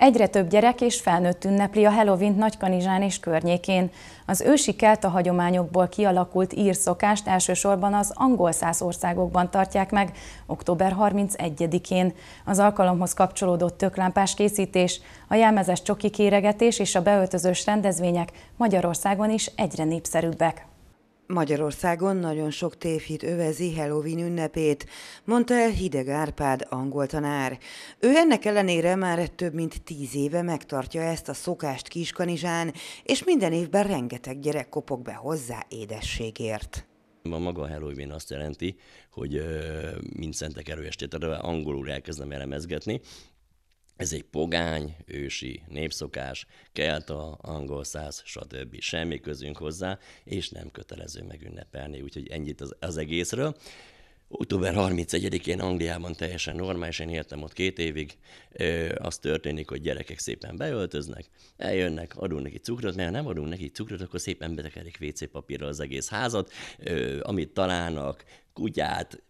Egyre több gyerek és felnőtt ünnepli a Halloween Nagykanizsán és környékén. Az ősi kelta hagyományokból kialakult ír szokást elsősorban az angol száz országokban tartják meg október 31-én. Az alkalomhoz kapcsolódott töklámpás készítés, a jelmezes csoki kéregetés és a beöltözős rendezvények Magyarországon is egyre népszerűbbek. Magyarországon nagyon sok tévhit övezi Halloween ünnepét, mondta el Hideg Árpád, angol tanár. Ő ennek ellenére már több mint tíz éve megtartja ezt a szokást Kiskanizsán, és minden évben rengeteg gyerek kopog be hozzá édességért. A maga a Halloween azt jelenti, hogy mint szentek erőestét, angolul elkezdem elemezgetni, ez egy pogány, ősi népszokás, kelta, angol száz, stb. Semmi közünk hozzá, és nem kötelező megünnepelni, úgyhogy ennyit az, az egészről. Október 31-én Angliában teljesen normálisan éltem ott két évig. Ö, az történik, hogy gyerekek szépen beöltöznek, eljönnek, adunk neki cukrot, mert ha nem adunk neki cukrot, akkor szépen betekerik WC papírral az egész házat, ö, amit találnak, kutyát,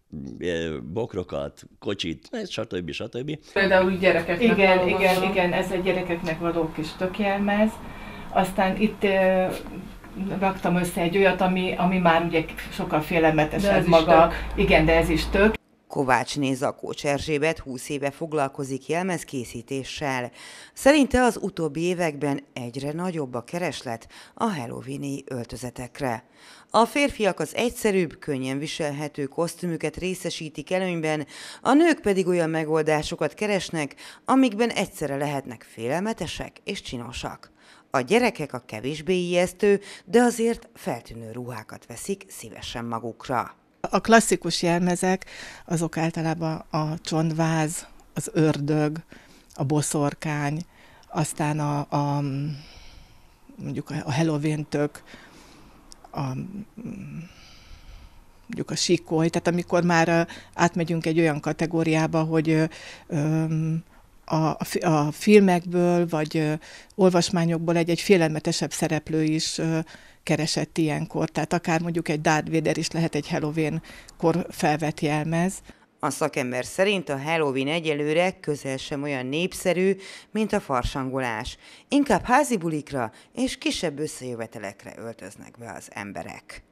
bokrokat, kocsit, eh, stb. stb. Például gyerekeknek Igen, való igen, igen, ez egy gyerekeknek való kis tökélmez. Aztán itt raktam össze egy olyat, ami, ami már ugye sokkal félelmetesebb maga. Tök. Igen, de ez is tök. Kovácsné Zakócs Erzsébet 20 éve foglalkozik jelmezkészítéssel. Szerinte az utóbbi években egyre nagyobb a kereslet a halloweeni öltözetekre. A férfiak az egyszerűbb, könnyen viselhető kosztümüket részesítik előnyben, a nők pedig olyan megoldásokat keresnek, amikben egyszerre lehetnek félelmetesek és csinosak. A gyerekek a kevésbé ijesztő, de azért feltűnő ruhákat veszik szívesen magukra. A klasszikus jelmezek azok általában a csontváz, az ördög, a boszorkány, aztán a, a mondjuk a halloween tök, a, mondjuk a sikoly, tehát amikor már átmegyünk egy olyan kategóriába, hogy a, a filmekből vagy ö, olvasmányokból egy-egy félelmetesebb szereplő is ö, keresett ilyenkor. Tehát akár mondjuk egy Darth Vader is lehet egy Halloween-kor felvett jelmez. A szakember szerint a Halloween egyelőre közel sem olyan népszerű, mint a farsangolás. Inkább házi bulikra és kisebb összejövetelekre öltöznek be az emberek.